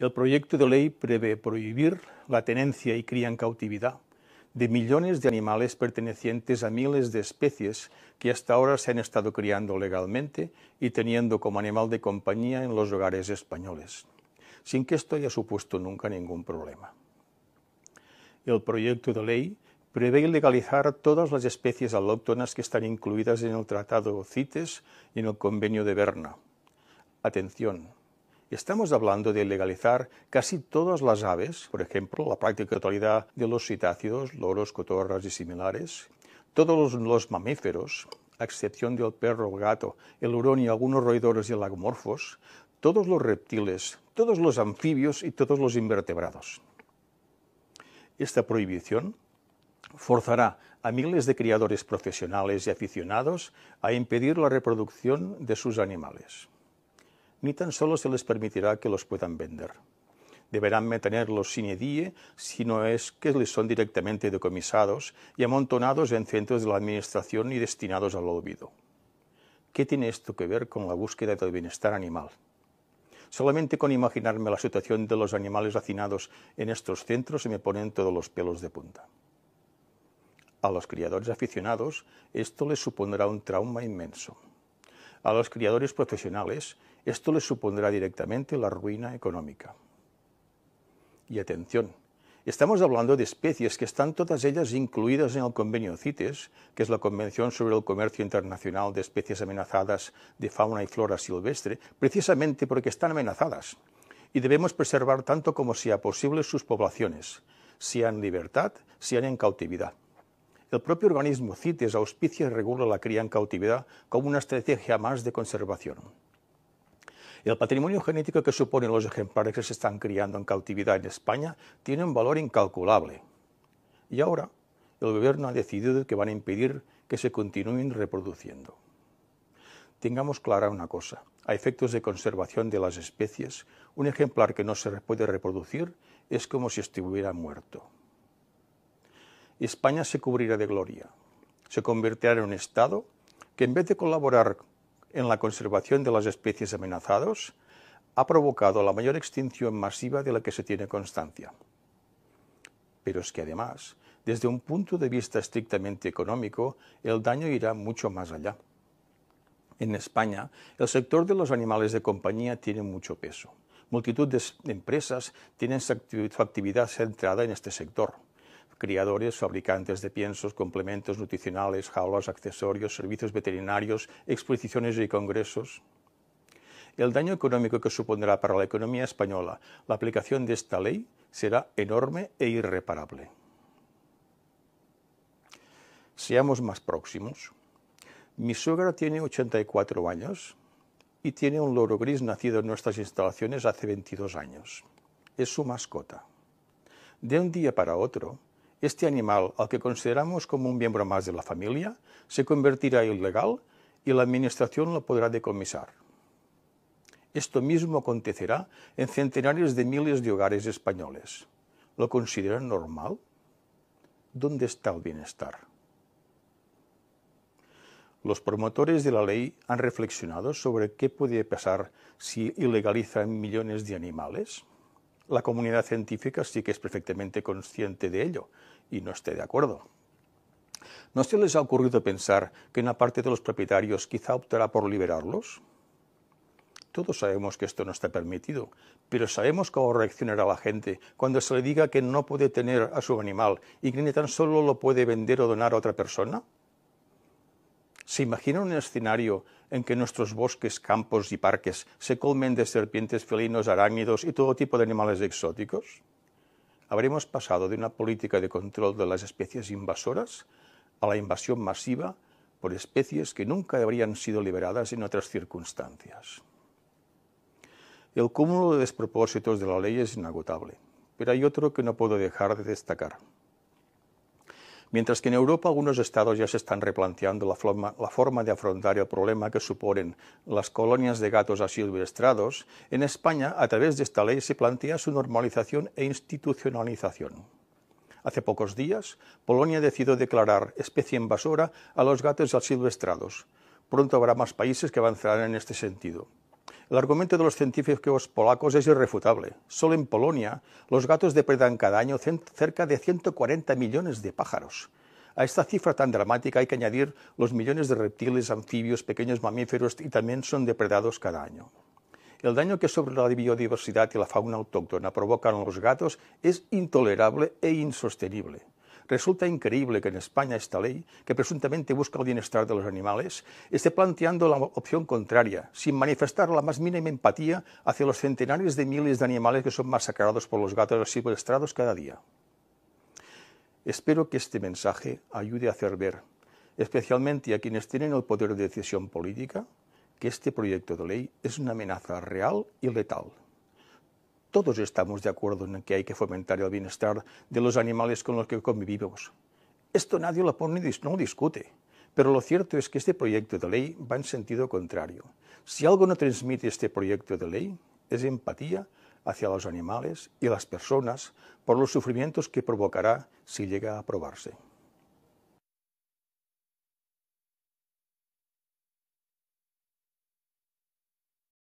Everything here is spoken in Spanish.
El proyecto de ley prevé prohibir la tenencia y cría en cautividad de millones de animales pertenecientes a miles de especies que hasta ahora se han estado criando legalmente y teniendo como animal de compañía en los hogares españoles, sin que esto haya supuesto nunca ningún problema. El proyecto de ley prevé legalizar todas las especies alóctonas que están incluidas en el Tratado CITES y en el Convenio de Berna. Atención, Estamos hablando de legalizar casi todas las aves, por ejemplo, la práctica totalidad de los citáceos, loros, cotorras y similares, todos los mamíferos, a excepción del perro, el gato, el hurón y algunos roedores y lagomorfos, todos los reptiles, todos los anfibios y todos los invertebrados. Esta prohibición forzará a miles de criadores profesionales y aficionados a impedir la reproducción de sus animales ni tan solo se les permitirá que los puedan vender. Deberán mantenerlos sin edie si no es que les son directamente decomisados y amontonados en centros de la Administración y destinados al olvido. ¿Qué tiene esto que ver con la búsqueda del bienestar animal? Solamente con imaginarme la situación de los animales hacinados en estos centros se me ponen todos los pelos de punta. A los criadores aficionados esto les supondrá un trauma inmenso a los criadores profesionales, esto les supondrá directamente la ruina económica. Y atención, estamos hablando de especies que están todas ellas incluidas en el convenio CITES, que es la Convención sobre el Comercio Internacional de Especies Amenazadas de Fauna y Flora Silvestre, precisamente porque están amenazadas. Y debemos preservar tanto como sea posible sus poblaciones, sean en libertad, sean en cautividad. El propio organismo CITES auspicia y regula la cría en cautividad como una estrategia más de conservación. El patrimonio genético que suponen los ejemplares que se están criando en cautividad en España tiene un valor incalculable. Y ahora, el gobierno ha decidido que van a impedir que se continúen reproduciendo. Tengamos clara una cosa. A efectos de conservación de las especies, un ejemplar que no se puede reproducir es como si estuviera muerto. España se cubrirá de gloria. Se convertirá en un Estado que en vez de colaborar en la conservación de las especies amenazadas, ha provocado la mayor extinción masiva de la que se tiene constancia. Pero es que además, desde un punto de vista estrictamente económico, el daño irá mucho más allá. En España, el sector de los animales de compañía tiene mucho peso. Multitud de empresas tienen su actividad centrada en este sector criadores, fabricantes de piensos, complementos nutricionales, jaulas, accesorios, servicios veterinarios, exposiciones y congresos. El daño económico que supondrá para la economía española la aplicación de esta ley será enorme e irreparable. Seamos más próximos. Mi suegra tiene 84 años y tiene un loro gris nacido en nuestras instalaciones hace 22 años. Es su mascota. De un día para otro, este animal, al que consideramos como un miembro más de la familia, se convertirá ilegal y la Administración lo podrá decomisar. Esto mismo acontecerá en centenares de miles de hogares españoles. ¿Lo consideran normal? ¿Dónde está el bienestar? Los promotores de la ley han reflexionado sobre qué puede pasar si ilegalizan millones de animales la comunidad científica sí que es perfectamente consciente de ello y no esté de acuerdo. ¿No se les ha ocurrido pensar que una parte de los propietarios quizá optará por liberarlos? Todos sabemos que esto no está permitido, pero sabemos cómo reaccionará la gente cuando se le diga que no puede tener a su animal y que ni tan solo lo puede vender o donar a otra persona. ¿Se imagina un escenario en que nuestros bosques, campos y parques se colmen de serpientes, felinos, arácnidos y todo tipo de animales exóticos? Habremos pasado de una política de control de las especies invasoras a la invasión masiva por especies que nunca habrían sido liberadas en otras circunstancias. El cúmulo de despropósitos de la ley es inagotable, pero hay otro que no puedo dejar de destacar. Mientras que en Europa algunos estados ya se están replanteando la forma, de afrontar el problema que suponen las colonias de gatos asilvestrados, en España, a través de esta ley, se plantea su normalización e institucionalización. Hace pocos días, Polonia decidió declarar especie invasora a los gatos asilvestrados. Pronto habrá más países que avanzarán en este sentido. El argumento de los científicos polacos es irrefutable. Solo en Polonia los gatos depredan cada año cerca de 140 millones de pájaros. A esta cifra tan dramática hay que añadir los millones de reptiles, anfibios, pequeños mamíferos y también son depredados cada año. El daño que sobre la biodiversidad y la fauna autóctona provocan los gatos es intolerable e insostenible. Resulta increíble que en España esta ley, que presuntamente busca el bienestar de los animales, esté planteando la opción contraria, sin manifestar la más mínima empatía hacia los centenares de miles de animales que son masacrados por los gatos silvestrados cada día. Espero que este mensaje ayude a hacer ver, especialmente a quienes tienen el poder de decisión política, que este proyecto de ley es una amenaza real y letal todos estamos de acuerdo en que hay que fomentar el bienestar de los animales con los que convivimos. Esto nadie lo pone, no discute. Pero lo cierto es que este proyecto de ley va en sentido contrario. Si algo no transmite este proyecto de ley, es empatía hacia los animales y las personas por los sufrimientos que provocará si llega a aprobarse.